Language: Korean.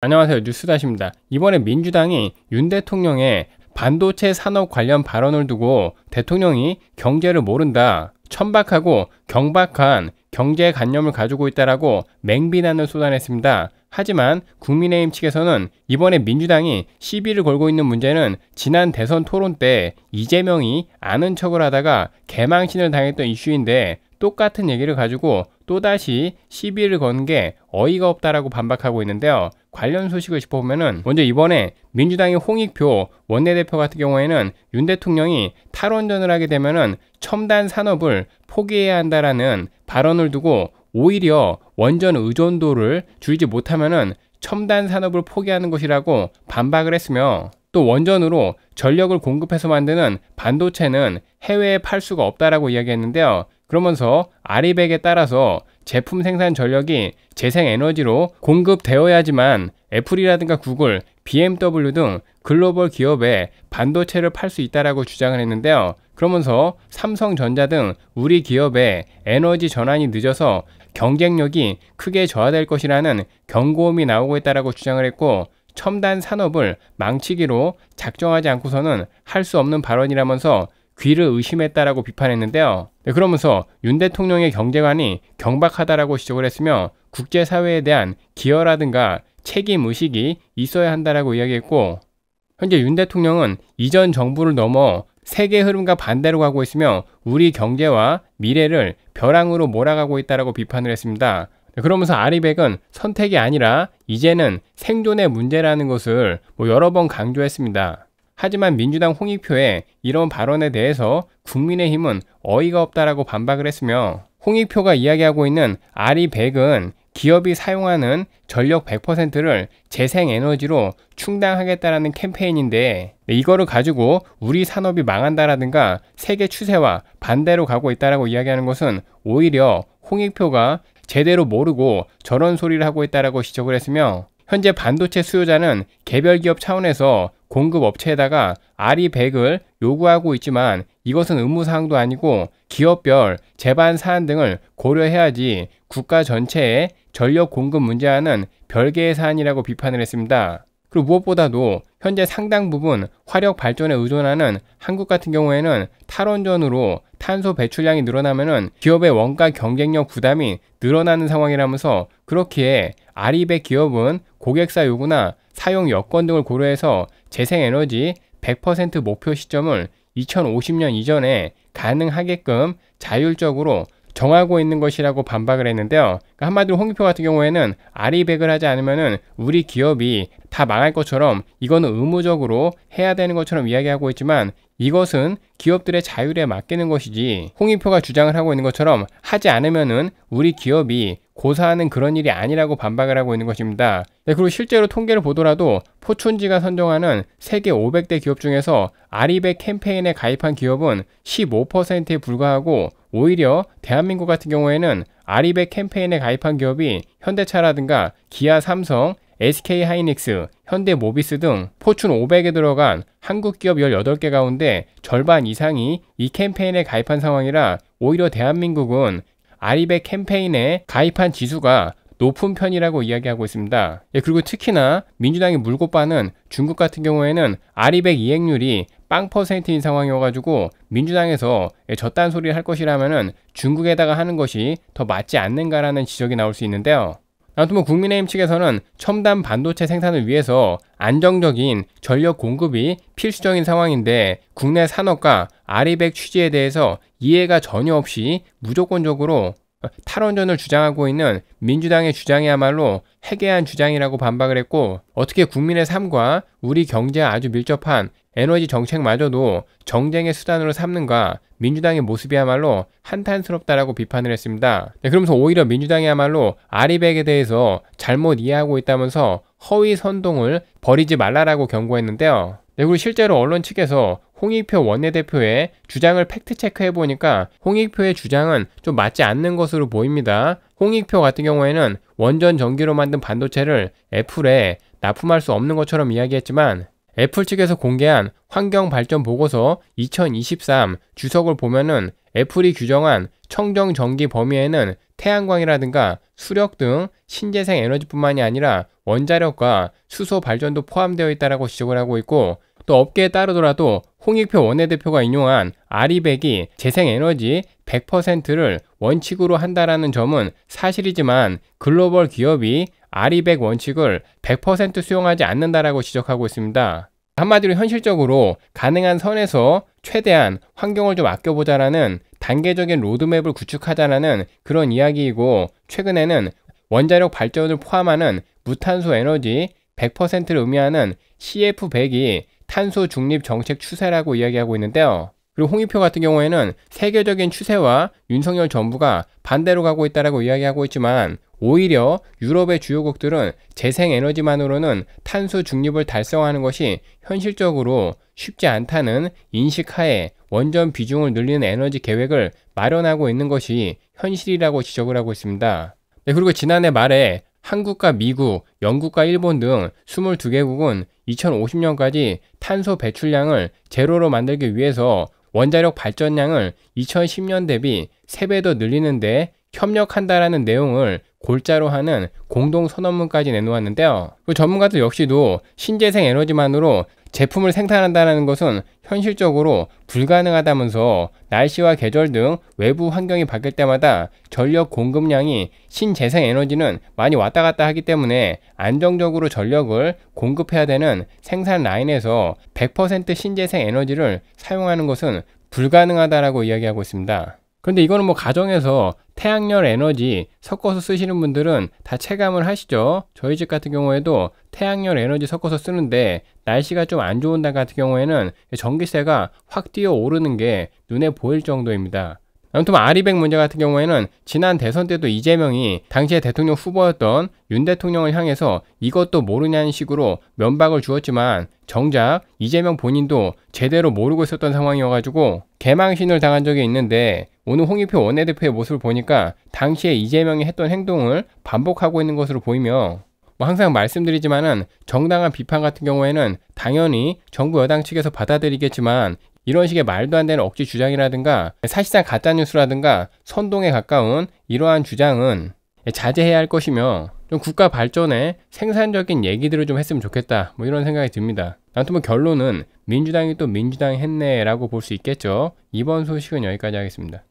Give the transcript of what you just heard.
안녕하세요 뉴스다십니다. 이번에 민주당이 윤 대통령의 반도체 산업 관련 발언을 두고 대통령이 경제를 모른다, 천박하고 경박한 경제관념을 가지고 있다라고 맹비난을 쏟아냈습니다. 하지만 국민의힘 측에서는 이번에 민주당이 시비를 걸고 있는 문제는 지난 대선 토론 때 이재명이 아는 척을 하다가 개망신을 당했던 이슈인데 똑같은 얘기를 가지고 또다시 시비를 건 게 어이가 없다라고 반박하고 있는데요. 관련 소식을 짚어보면은 먼저 이번에 민주당의 홍익표 원내대표 같은 경우에는 윤 대통령이 탈원전을 하게 되면은 첨단 산업을 포기해야 한다라는 발언을 두고 오히려 원전 의존도를 줄이지 못하면은 첨단 산업을 포기하는 것이라고 반박을 했으며 또 원전으로 전력을 공급해서 만드는 반도체는 해외에 팔 수가 없다라고 이야기했는데요. 그러면서 아리백에 따라서 제품 생산 전력이 재생에너지로 공급되어야지만 애플이라든가 구글, BMW 등 글로벌 기업에 반도체를 팔 수 있다라고 주장을 했는데요. 그러면서 삼성전자 등 우리 기업의 에너지 전환이 늦어서 경쟁력이 크게 저하될 것이라는 경고음이 나오고 있다라고 주장을 했고 첨단 산업을 망치기로 작정하지 않고서는 할 수 없는 발언이라면서 귀를 의심했다라고 비판했는데요. 네, 그러면서 윤 대통령의 경제관이 경박하다라고 지적을 했으며 국제사회에 대한 기여라든가 책임 의식이 있어야 한다라고 이야기했고 현재 윤 대통령은 이전 정부를 넘어 세계 흐름과 반대로 가고 있으며 우리 경제와 미래를 벼랑으로 몰아가고 있다라고 비판을 했습니다. 네, 그러면서 아리백은 선택이 아니라 이제는 생존의 문제라는 것을 뭐 여러 번 강조했습니다. 하지만 민주당 홍익표의 이런 발언에 대해서 국민의힘은 어이가 없다라고 반박을 했으며 홍익표가 이야기하고 있는 아리백은 기업이 사용하는 전력 100%를 재생에너지로 충당하겠다라는 캠페인인데 네, 이거를 가지고 우리 산업이 망한다라든가 세계 추세와 반대로 가고 있다라고 이야기하는 것은 오히려 홍익표가 제대로 모르고 저런 소리를 하고 있다라고 지적을 했으며 현재 반도체 수요자는 개별 기업 차원에서 공급 업체에다가 RE 100을 요구하고 있지만 이것은 의무사항도 아니고 기업별 제반 사안 등을 고려해야지 국가 전체의 전력 공급 문제와는 별개의 사안이라고 비판을 했습니다. 그리고 무엇보다도 현재 상당 부분 화력 발전에 의존하는 한국 같은 경우에는 탈원전으로 탄소 배출량이 늘어나면은 기업의 원가 경쟁력 부담이 늘어나는 상황이라면서 그렇기에 아리베 기업은 고객사 요구나 사용 여건 등을 고려해서 재생에너지 100% 목표 시점을 2050년 이전에 가능하게끔 자율적으로 정하고 있는 것이라고 반박을 했는데요. 그러니까 한마디로 홍익표 같은 경우에는 아리백을 하지 않으면은 우리 기업이 다 망할 것처럼 이거는 의무적으로 해야 되는 것처럼 이야기하고 있지만 이것은 기업들의 자율에 맡기는 것이지 홍익표가 주장을 하고 있는 것처럼 하지 않으면은 우리 기업이 고사하는 그런 일이 아니라고 반박을 하고 있는 것입니다. 네, 그리고 실제로 통계를 보더라도 포춘지가 선정하는 세계 500대 기업 중에서 아리백 캠페인에 가입한 기업은 15%에 불과하고 오히려 대한민국 같은 경우에는 아리백 캠페인에 가입한 기업이 현대차라든가 기아, 삼성, SK 하이닉스, 현대 모비스 등 포춘 500에 들어간 한국 기업 18개 가운데 절반 이상이 이 캠페인에 가입한 상황이라 오히려 대한민국은 아리백 캠페인에 가입한 지수가 높은 편이라고 이야기하고 있습니다. 예, 그리고 특히나 민주당이 물고 빠는 중국 같은 경우에는 아리백 이행률이 빵 퍼센트인 상황이어가지고 민주당에서 예, 저딴 소리를 할것이라면 중국에다가 하는 것이 더 맞지 않는가라는 지적이 나올 수 있는데요. 아무튼 뭐 국민의힘 측에서는 첨단 반도체 생산을 위해서 안정적인 전력 공급이 필수적인 상황인데 국내 산업과 아리백 취지에 대해서 이해가 전혀 없이 무조건적으로 어, 탈원전을 주장하고 있는 민주당의 주장이야말로 해괴한 주장이라고 반박을 했고 어떻게 국민의 삶과 우리 경제와 아주 밀접한 에너지 정책마저도 정쟁의 수단으로 삼는가 민주당의 모습이야말로 한탄스럽다라고 비판을 했습니다. 네, 그러면서 오히려 민주당이야말로 아리백에 대해서 잘못 이해하고 있다면서 허위 선동을 버리지 말라라고 경고했는데요. 네, 그리고 실제로 언론 측에서 홍익표 원내대표의 주장을 팩트체크해 보니까 홍익표의 주장은 좀 맞지 않는 것으로 보입니다. 홍익표 같은 경우에는 원전 전기로 만든 반도체를 애플에 납품할 수 없는 것처럼 이야기했지만 애플 측에서 공개한 환경 발전 보고서 2023 주석을 보면은 애플이 규정한 청정 전기 범위에는 태양광이라든가 수력 등 신재생 에너지뿐만이 아니라 원자력과 수소 발전도 포함되어 있다라고 지적을 하고 있고 또 업계에 따르더라도 홍익표 원내대표가 인용한 아리백이 재생에너지 100%를 원칙으로 한다라는 점은 사실이지만 글로벌 기업이 아리백 원칙을 100% 수용하지 않는다라고 지적하고 있습니다. 한마디로 현실적으로 가능한 선에서 최대한 환경을 좀 아껴보자라는 단계적인 로드맵을 구축하자라는 그런 이야기이고 최근에는 원자력 발전을 포함하는 무탄소 에너지 100%를 의미하는 CF100이 탄소 중립 정책 추세라고 이야기하고 있는데요. 그리고 홍익표 같은 경우에는 세계적인 추세와 윤석열 정부가 반대로 가고 있다라고 이야기하고 있지만 오히려 유럽의 주요국들은 재생에너지만으로는 탄소 중립을 달성하는 것이 현실적으로 쉽지 않다는 인식하에 원전 비중을 늘리는 에너지 계획을 마련하고 있는 것이 현실이라고 지적을 하고 있습니다. 네, 그리고 지난해 말에 한국과 미국, 영국과 일본 등 22개국은 2050년까지 탄소 배출량을 제로로 만들기 위해서 원자력 발전량을 2010년 대비 3배 더 늘리는 데 협력한다라는 내용을 골자로 하는 공동 선언문까지 내놓았는데요. 그 전문가들 역시도 신재생 에너지만으로 제품을 생산한다는 것은 현실적으로 불가능하다면서 날씨와 계절 등 외부 환경이 바뀔 때마다 전력 공급량이 신재생 에너지는 많이 왔다 갔다 하기 때문에 안정적으로 전력을 공급해야 되는 생산 라인에서 100% 신재생 에너지를 사용하는 것은 불가능하다라고 이야기하고 있습니다. 근데 이거는 뭐 가정에서 태양열 에너지 섞어서 쓰시는 분들은 다 체감을 하시죠. 저희 집 같은 경우에도 태양열 에너지 섞어서 쓰는데 날씨가 좀 안 좋은 날 같은 경우에는 전기세가 확 뛰어 오르는 게 눈에 보일 정도입니다. 아무튼 뭐 아리백 문제 같은 경우에는 지난 대선 때도 이재명이 당시에 대통령 후보였던 윤 대통령을 향해서 이것도 모르냐는 식으로 면박을 주었지만 정작 이재명 본인도 제대로 모르고 있었던 상황이어가지고 개망신을 당한 적이 있는데 오늘 홍익표 원내대표의 모습을 보니까 당시에 이재명이 했던 행동을 반복하고 있는 것으로 보이며 뭐 항상 말씀드리지만은 정당한 비판 같은 경우에는 당연히 정부 여당 측에서 받아들이겠지만 이런 식의 말도 안 되는 억지 주장이라든가 사실상 가짜뉴스라든가 선동에 가까운 이러한 주장은 자제해야 할 것이며 좀 국가 발전에 생산적인 얘기들을 좀 했으면 좋겠다 뭐 이런 생각이 듭니다 아무튼 뭐 결론은 민주당이 또 민주당 했네라고 볼 수 있겠죠 이번 소식은 여기까지 하겠습니다